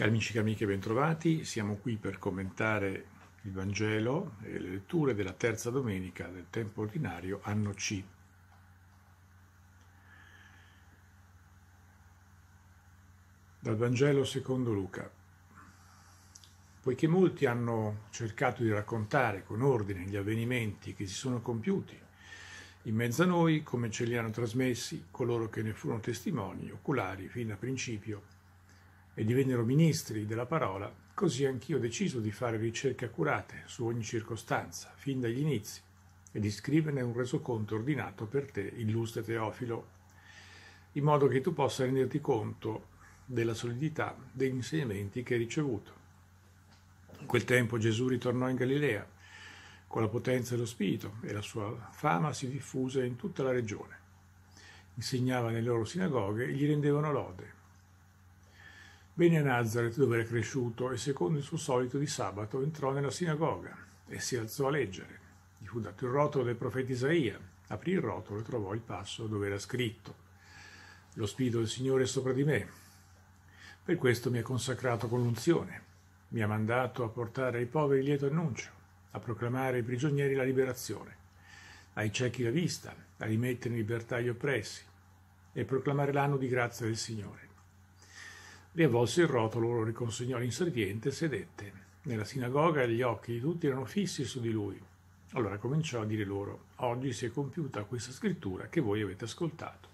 Cari amici e amiche, bentrovati. Siamo qui per commentare il Vangelo e le letture della terza domenica del tempo ordinario, anno C. Dal Vangelo secondo Luca. Poiché molti hanno cercato di raccontare con ordine gli avvenimenti che si sono compiuti in mezzo a noi, come ce li hanno trasmessi coloro che ne furono testimoni oculari fino a principio e divennero ministri della parola, così anch'io ho deciso di fare ricerche accurate su ogni circostanza, fin dagli inizi, e di scriverne un resoconto ordinato per te, illustre Teofilo, in modo che tu possa renderti conto della solidità degli insegnamenti che hai ricevuto. In quel tempo Gesù ritornò in Galilea con la potenza dello Spirito e la sua fama si diffuse in tutta la regione. Insegnava nelle loro sinagoghe e gli rendevano lode Venne a Nazareth dove era cresciuto e secondo il suo solito di sabato entrò nella sinagoga e si alzò a leggere. Gli fu dato il rotolo del profeta Isaia. Aprì il rotolo e trovò il passo dove era scritto Lo Spirito del Signore è sopra di me. Per questo mi ha consacrato con l'unzione. Mi ha mandato a portare ai poveri il lieto annuncio, a proclamare ai prigionieri la liberazione, ai ciechi la vista, a rimettere in libertà gli oppressi e proclamare l'anno di grazia del Signore riavvolse il rotolo, lo riconsegnò all'inserviente e sedette. Nella sinagoga gli occhi di tutti erano fissi su di lui. Allora cominciò a dire loro, oggi si è compiuta questa scrittura che voi avete ascoltato.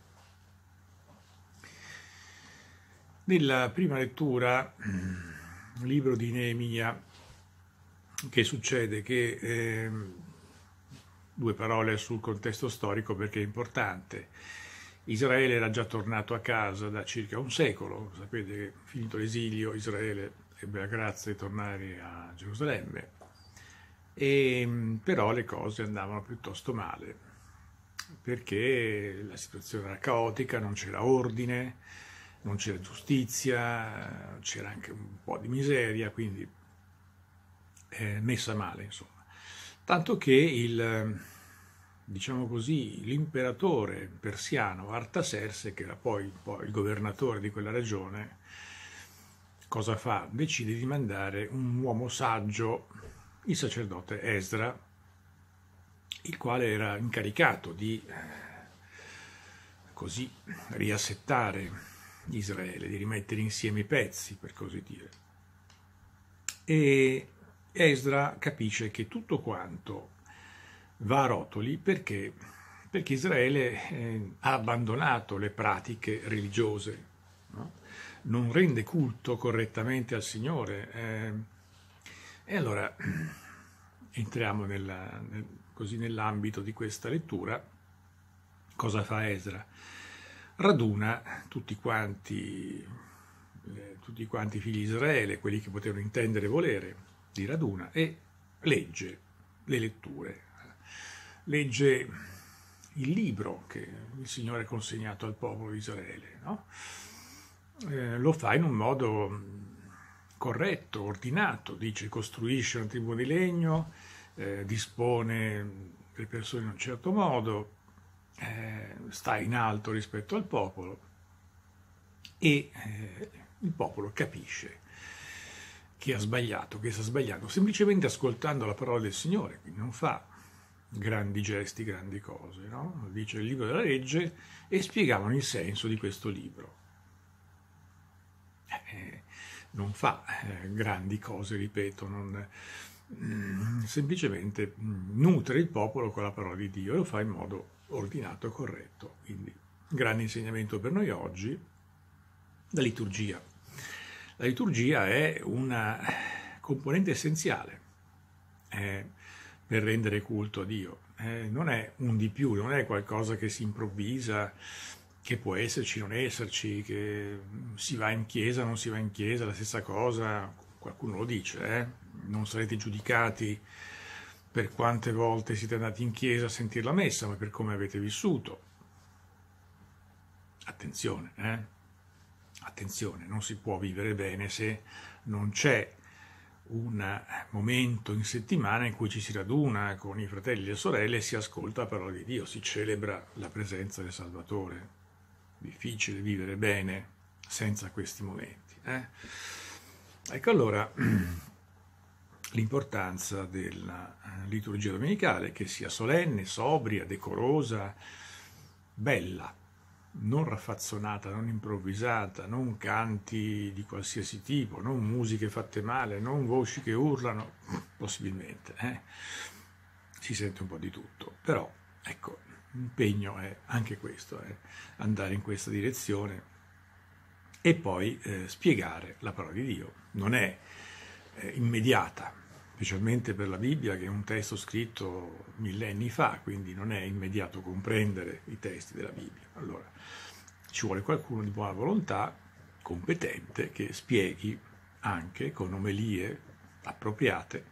Nella prima lettura, mm, libro di Neemia, che succede che eh, due parole sul contesto storico perché è importante Israele era già tornato a casa da circa un secolo, sapete che finito l'esilio Israele ebbe la grazia di tornare a Gerusalemme, e, mm, però le cose andavano piuttosto male perché la situazione era caotica, non c'era ordine, non c'era giustizia, c'era anche un po' di miseria, quindi eh, messa male, insomma. Tanto che il, diciamo così, l'imperatore persiano Artaserse, che era poi, poi il governatore di quella regione, cosa fa? Decide di mandare un uomo saggio, il sacerdote Esdra, il quale era incaricato di eh, così riassettare Israele, di rimettere insieme i pezzi, per così dire. E Esdra capisce che tutto quanto va a rotoli perché, perché Israele eh, ha abbandonato le pratiche religiose, no? non rende culto correttamente al Signore. Eh, e allora entriamo nella, nel, così nell'ambito di questa lettura. Cosa fa Esra? Raduna tutti quanti, eh, tutti quanti i figli di Israele, quelli che potevano intendere e volere, di raduna e legge le letture legge il libro che il Signore ha consegnato al popolo di Israele, no? eh, lo fa in un modo corretto, ordinato, dice costruisce una tribù di legno, eh, dispone le persone in un certo modo, eh, sta in alto rispetto al popolo e eh, il popolo capisce chi ha sbagliato, chi sta sbagliando, semplicemente ascoltando la parola del Signore, quindi non fa grandi gesti, grandi cose, no? dice il libro della legge, e spiegavano il senso di questo libro. Eh, eh, non fa eh, grandi cose, ripeto, non, mm, semplicemente mm, nutre il popolo con la parola di Dio e lo fa in modo ordinato e corretto. Quindi, grande insegnamento per noi oggi, la liturgia. La liturgia è una componente essenziale. È per rendere culto a Dio. Eh, non è un di più, non è qualcosa che si improvvisa, che può esserci, non esserci, che si va in chiesa, non si va in chiesa, la stessa cosa, qualcuno lo dice, eh? non sarete giudicati per quante volte siete andati in chiesa a sentire la messa, ma per come avete vissuto. Attenzione, eh? attenzione, non si può vivere bene se non c'è un momento in settimana in cui ci si raduna con i fratelli e le sorelle e si ascolta la parola di Dio, si celebra la presenza del Salvatore. Difficile vivere bene senza questi momenti. Eh? Ecco allora l'importanza della eh, liturgia domenicale, che sia solenne, sobria, decorosa, bella non raffazzonata, non improvvisata, non canti di qualsiasi tipo, non musiche fatte male, non voci che urlano, possibilmente. Eh? Si sente un po' di tutto, però ecco, l'impegno è anche questo, eh? andare in questa direzione e poi eh, spiegare la parola di Dio. Non è eh, immediata, specialmente per la Bibbia, che è un testo scritto millenni fa, quindi non è immediato comprendere i testi della Bibbia. Allora, ci vuole qualcuno di buona volontà, competente, che spieghi anche con omelie appropriate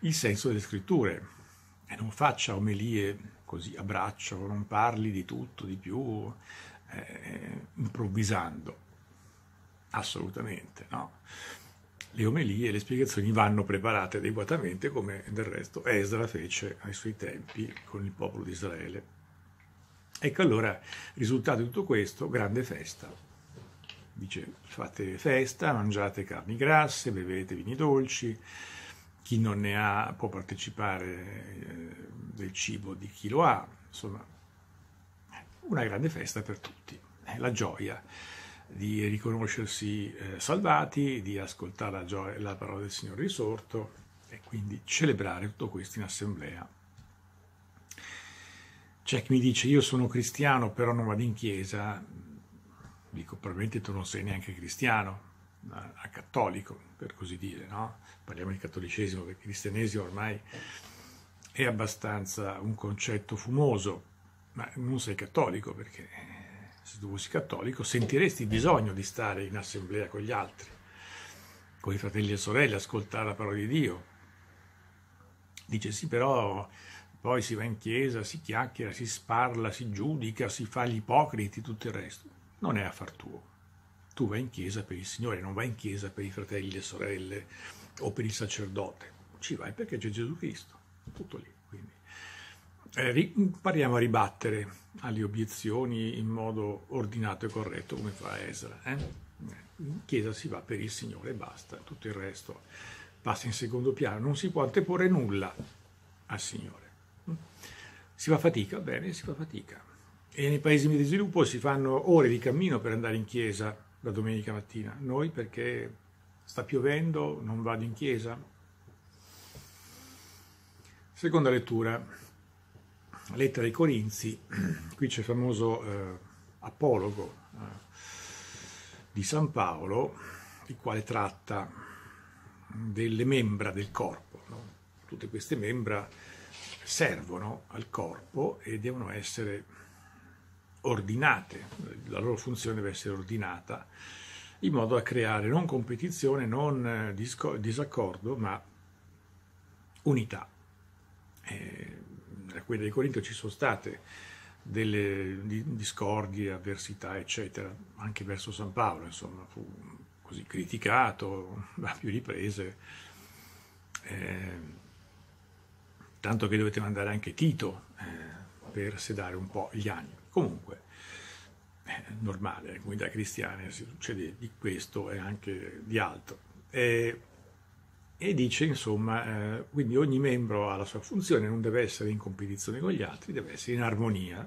il senso delle scritture e non faccia omelie così a braccio, non parli di tutto, di più, eh, improvvisando. Assolutamente, no? le omelie e le spiegazioni vanno preparate adeguatamente come del resto Esra fece ai suoi tempi con il popolo di Israele. Ecco allora, risultato di tutto questo, grande festa. Dice fate festa, mangiate carni grasse, bevete vini dolci, chi non ne ha può partecipare eh, del cibo di chi lo ha, insomma una grande festa per tutti, eh, la gioia di riconoscersi eh, salvati, di ascoltare la, gioia, la parola del Signore risorto e quindi celebrare tutto questo in assemblea. C'è chi mi dice io sono cristiano però non vado in chiesa, dico probabilmente tu non sei neanche cristiano, ma cattolico per così dire, no? parliamo di cattolicesimo perché il cristianesimo ormai è abbastanza un concetto fumoso, ma non sei cattolico perché se tu fossi cattolico, sentiresti bisogno di stare in assemblea con gli altri, con i fratelli e sorelle, ascoltare la parola di Dio. Dice sì, però poi si va in chiesa, si chiacchiera, si sparla, si giudica, si fa gli ipocriti, tutto il resto. Non è affar tuo. Tu vai in chiesa per il Signore, non vai in chiesa per i fratelli e sorelle o per il sacerdote. Ci vai perché c'è Gesù Cristo. Tutto lì eh, parliamo a ribattere alle obiezioni in modo ordinato e corretto come fa Esra. Eh? eh? In chiesa si va per il Signore e basta, tutto il resto passa in secondo piano, non si può anteporre nulla al Signore. Mm? Si fa fatica? Bene, si fa fatica. E nei paesi di sviluppo si fanno ore di cammino per andare in chiesa la domenica mattina. Noi perché sta piovendo non vado in chiesa. Seconda lettura, lettera ai Corinzi, qui c'è il famoso eh, apologo eh, di San Paolo, il quale tratta delle membra del corpo. No? Tutte queste membra servono al corpo e devono essere ordinate, la loro funzione deve essere ordinata, in modo da creare non competizione, non eh, disaccordo, ma unità. Eh, a quella di Corinto ci sono state delle discordie, avversità, eccetera, anche verso San Paolo, insomma, fu così criticato a più riprese, eh, tanto che dovete mandare anche Tito eh, per sedare un po' gli anni. Comunque, eh, normale, le comunità cristiana succede di questo e anche di altro. Eh, e dice insomma eh, quindi ogni membro ha la sua funzione, non deve essere in competizione con gli altri, deve essere in armonia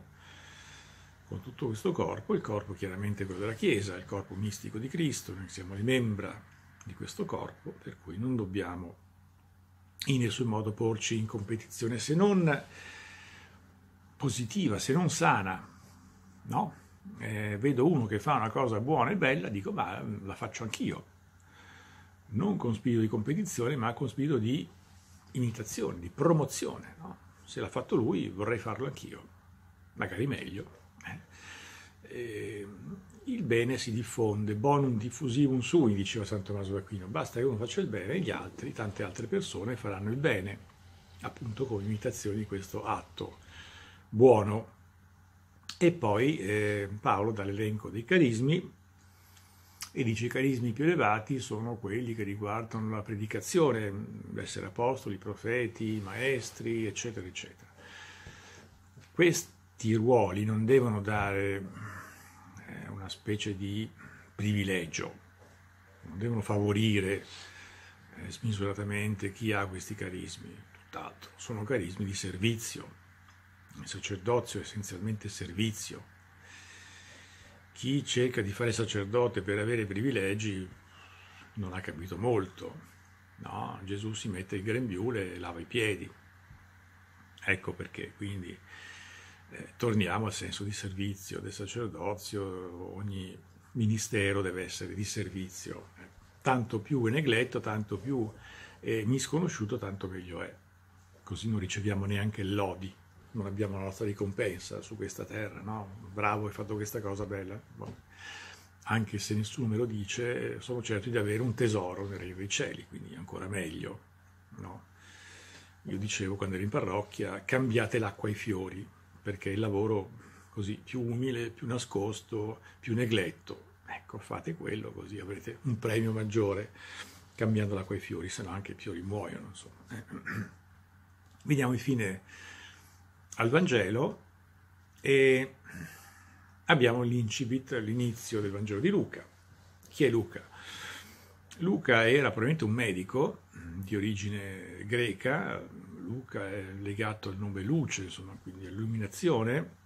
con tutto questo corpo, il corpo chiaramente quello della Chiesa, il corpo mistico di Cristo, noi siamo le membra di questo corpo, per cui non dobbiamo in nessun modo porci in competizione se non positiva, se non sana, no? Eh, vedo uno che fa una cosa buona e bella, dico ma mm, la faccio anch'io non con spirito di competizione, ma con spirito di imitazione, di promozione. No? Se l'ha fatto lui, vorrei farlo anch'io, magari meglio. Eh, ehm, il bene si diffonde, bonum diffusivum sui, diceva San Tommaso d'Aquino, basta che uno faccia il bene e gli altri, tante altre persone, faranno il bene, appunto con imitazione di questo atto buono. E poi eh, Paolo dall'elenco dei carismi e dice i carismi più elevati sono quelli che riguardano la predicazione, essere apostoli, profeti, maestri, eccetera, eccetera. Questi ruoli non devono dare eh, una specie di privilegio, non devono favorire eh, smisuratamente chi ha questi carismi, tutt'altro, sono carismi di servizio. Il sacerdozio è essenzialmente servizio chi cerca di fare sacerdote per avere privilegi non ha capito molto. No, Gesù si mette il grembiule e lava i piedi. Ecco perché, quindi eh, torniamo al senso di servizio, del sacerdozio, ogni ministero deve essere di servizio. Eh, tanto più è negletto, tanto più è misconosciuto, tanto meglio è. Così non riceviamo neanche lodi non abbiamo la nostra ricompensa su questa terra, no? Bravo, hai fatto questa cosa bella. Boh. Anche se nessuno me lo dice, sono certo di avere un tesoro nel regno dei cieli, quindi ancora meglio, no? Io dicevo quando ero in parrocchia, cambiate l'acqua ai fiori, perché il lavoro così più umile, più nascosto, più negletto. Ecco, fate quello così avrete un premio maggiore cambiando l'acqua ai fiori, se no anche i fiori muoiono, insomma. Eh. Vediamo infine al Vangelo e abbiamo l'incipit, l'inizio del Vangelo di Luca. Chi è Luca? Luca era probabilmente un medico mm, di origine greca, Luca è legato al nome luce, insomma, quindi all'illuminazione,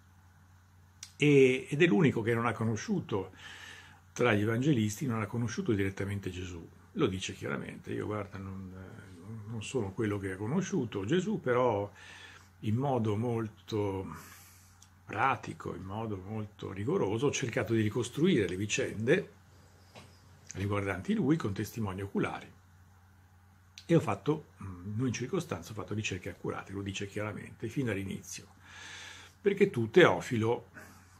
ed è l'unico che non ha conosciuto tra gli evangelisti, non ha conosciuto direttamente Gesù. Lo dice chiaramente, io guarda, non, non sono quello che ha conosciuto Gesù, però in modo molto pratico, in modo molto rigoroso, ho cercato di ricostruire le vicende riguardanti lui con testimoni oculari e ho fatto, mm, in ogni circostanza, ho fatto ricerche accurate, lo dice chiaramente, fino all'inizio, perché tu, Teofilo,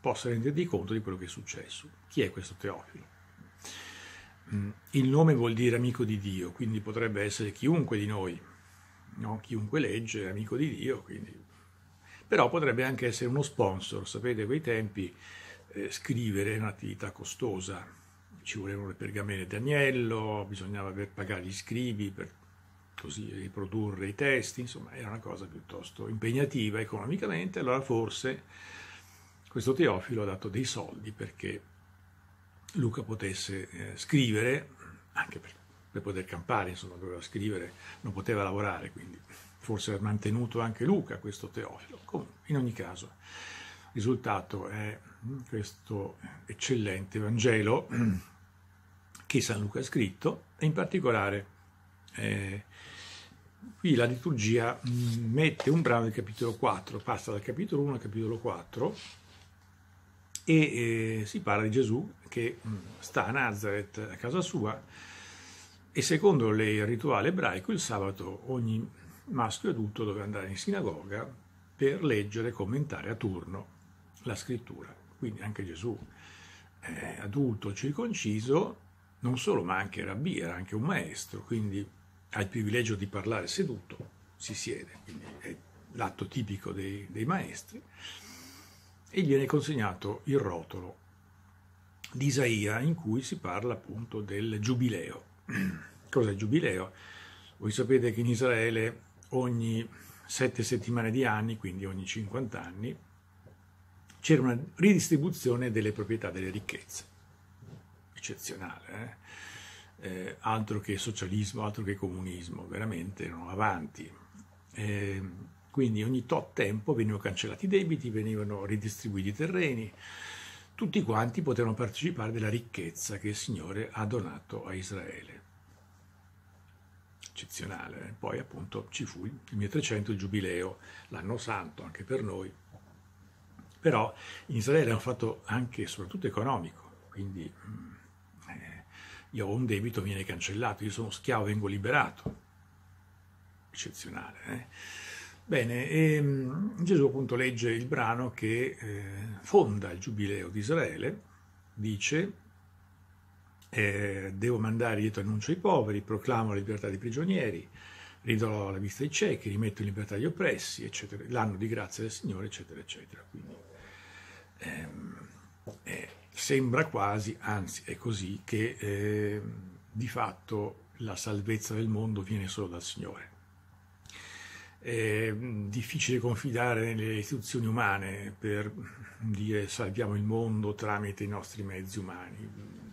possa renderti conto di quello che è successo. Chi è questo Teofilo? Mm, il nome vuol dire amico di Dio, quindi potrebbe essere chiunque di noi, no? chiunque legge è amico di Dio, quindi... però potrebbe anche essere uno sponsor, sapete, quei tempi eh, scrivere è un'attività costosa, ci volevano le pergamene d'agnello, bisognava per pagare gli scrivi, per così riprodurre i testi, insomma era una cosa piuttosto impegnativa economicamente, allora forse questo Teofilo ha dato dei soldi perché Luca potesse eh, scrivere, anche perché per poter campare, insomma, doveva scrivere, non poteva lavorare, quindi forse ha mantenuto anche Luca questo teofilo. Comunque, in ogni caso, il risultato è questo eccellente Vangelo che San Luca ha scritto e in particolare eh, qui la liturgia mm, mette un brano del capitolo 4, passa dal capitolo 1 al capitolo 4 e eh, si parla di Gesù che mh, mm, sta a Nazareth a casa sua e secondo il rituale ebraico il sabato ogni maschio adulto doveva andare in sinagoga per leggere e commentare a turno la scrittura. Quindi anche Gesù, eh, adulto circonciso, non solo ma anche rabbì, era anche un maestro, quindi ha il privilegio di parlare seduto, si siede, quindi è l'atto tipico dei, dei maestri, e gli viene consegnato il rotolo di Isaia in cui si parla appunto del giubileo cosa è il giubileo? Voi sapete che in Israele ogni sette settimane di anni, quindi ogni 50 anni, c'era una ridistribuzione delle proprietà, delle ricchezze. Eccezionale, eh? Eh, altro che socialismo, altro che comunismo, veramente erano avanti. Eh, quindi ogni tot tempo venivano cancellati i debiti, venivano ridistribuiti i terreni, tutti quanti potevano partecipare della ricchezza che il Signore ha donato a Israele. Eccezionale. Eh? Poi appunto ci fu il 1300 il giubileo, l'anno santo anche per noi. Però in Israele è un fatto anche e soprattutto economico, quindi mm, eh, io ho un debito, viene cancellato, io sono schiavo, vengo liberato. Eccezionale. Eh? Bene, e, ehm, Gesù appunto legge il brano che eh, fonda il Giubileo di Israele, dice eh, devo mandare dietro annuncio ai poveri, proclamo la libertà dei prigionieri, ridò la vista ai ciechi, rimetto in libertà gli oppressi, eccetera, l'anno di grazia del Signore, eccetera, eccetera. Quindi ehm, eh, sembra quasi, anzi è così, che eh, di fatto la salvezza del mondo viene solo dal Signore è mm, difficile confidare nelle istituzioni umane per dire salviamo il mondo tramite i nostri mezzi umani.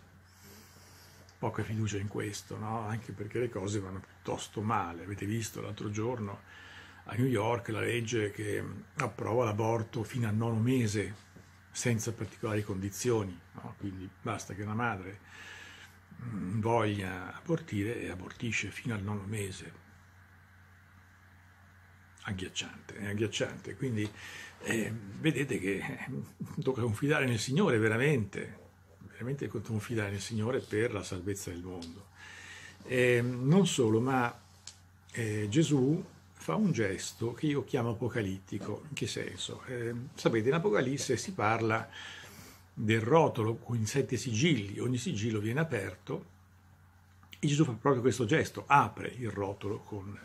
Poca fiducia in questo, no? anche perché le cose vanno piuttosto male. Avete visto l'altro giorno a New York la legge che mm, approva l'aborto fino al nono mese, senza particolari condizioni, no? quindi basta che una madre mm, voglia abortire e abortisce fino al nono mese agghiacciante, è agghiacciante. Quindi eh, vedete che eh, tocca confidare nel Signore veramente, veramente confidare nel Signore per la salvezza del mondo. Eh, non solo, ma eh, Gesù fa un gesto che io chiamo apocalittico. In che senso? Eh, sapete, in Apocalisse si parla del rotolo con i sette sigilli, ogni sigillo viene aperto e Gesù fa proprio questo gesto, apre il rotolo con,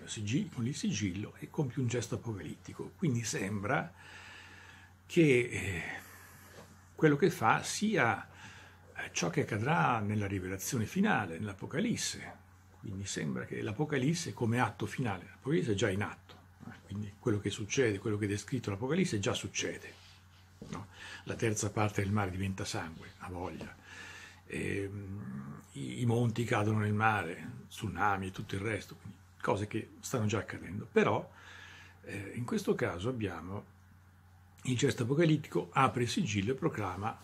con il sigillo e compie un gesto apocalittico. Quindi sembra che eh, quello che fa sia eh, ciò che accadrà nella rivelazione finale, nell'Apocalisse. Quindi sembra che l'Apocalisse come atto finale, l'Apocalisse è già in atto, eh, quindi quello che succede, quello che è descritto nell'Apocalisse già succede. No? La terza parte del mare diventa sangue, ha voglia eh, i, monti cadono nel mare, tsunami e tutto il resto, cose che stanno già accadendo. Però eh, in questo caso abbiamo il gesto apocalittico, apre il sigillo e proclama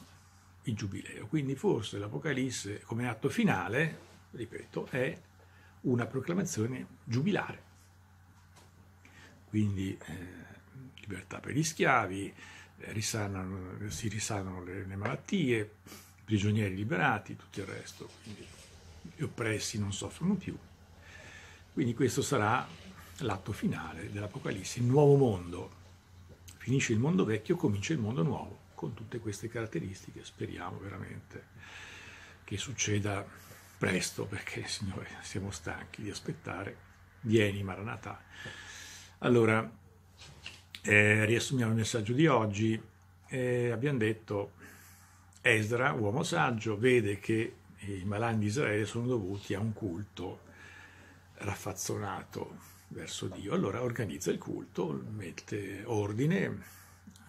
il giubileo. Quindi forse l'Apocalisse come atto finale, ripeto, è una proclamazione giubilare. Quindi eh, libertà per gli schiavi, eh, risanano, si risanano le, le malattie, prigionieri liberati, tutto il resto, quindi gli oppressi non soffrono più. Quindi questo sarà l'atto finale dell'Apocalisse, il nuovo mondo. Finisce il mondo vecchio, comincia il mondo nuovo, con tutte queste caratteristiche. Speriamo veramente che succeda presto, perché Signore siamo stanchi di aspettare. Vieni Maranatà. Allora, eh, riassumiamo il messaggio di oggi. Eh, abbiamo detto Esdra, uomo saggio, vede che i malanni di Israele sono dovuti a un culto raffazzonato verso Dio. Allora organizza il culto, mette ordine,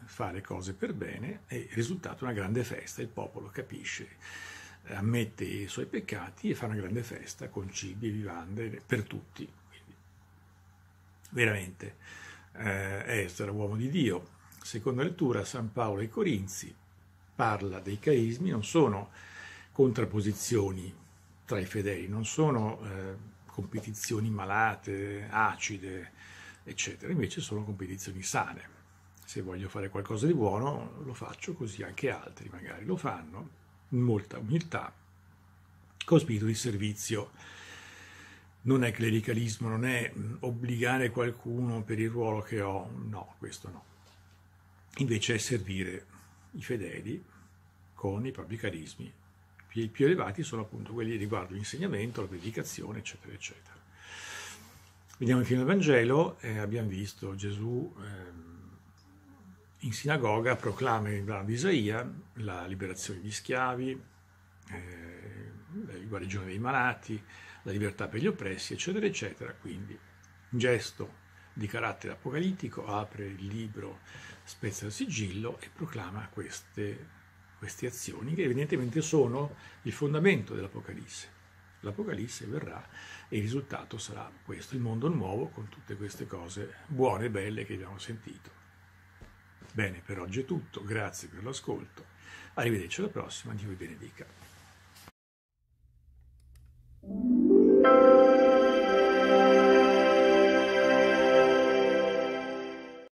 fa le cose per bene e il risultato è una grande festa, il popolo capisce, ammette i suoi peccati e fa una grande festa con cibi, e vivande per tutti. Quindi, veramente, eh, Esther, uomo di Dio. Seconda lettura, San Paolo ai Corinzi, parla dei caismi non sono contrapposizioni tra i fedeli, non sono eh, competizioni malate, acide, eccetera, invece sono competizioni sane. Se voglio fare qualcosa di buono lo faccio così anche altri magari lo fanno, in molta umiltà, con spirito di servizio non è clericalismo, non è mm, obbligare qualcuno per il ruolo che ho, no, questo no. Invece è servire i fedeli con i propri carismi. I più elevati sono appunto quelli riguardo l'insegnamento, la predicazione, eccetera, eccetera. Vediamo infine il Vangelo, eh, abbiamo visto Gesù eh, in sinagoga proclama il brano di Isaia, la liberazione degli schiavi, eh, la guarigione dei malati, la libertà per gli oppressi, eccetera, eccetera. Quindi un gesto di carattere apocalittico, apre il libro, spezza il sigillo e proclama queste, queste azioni che evidentemente sono il fondamento dell'Apocalisse. L'Apocalisse verrà e il risultato sarà questo, il mondo nuovo con tutte queste cose buone e belle che abbiamo sentito. Bene, per oggi è tutto, grazie per l'ascolto, arrivederci alla prossima, Dio vi benedica.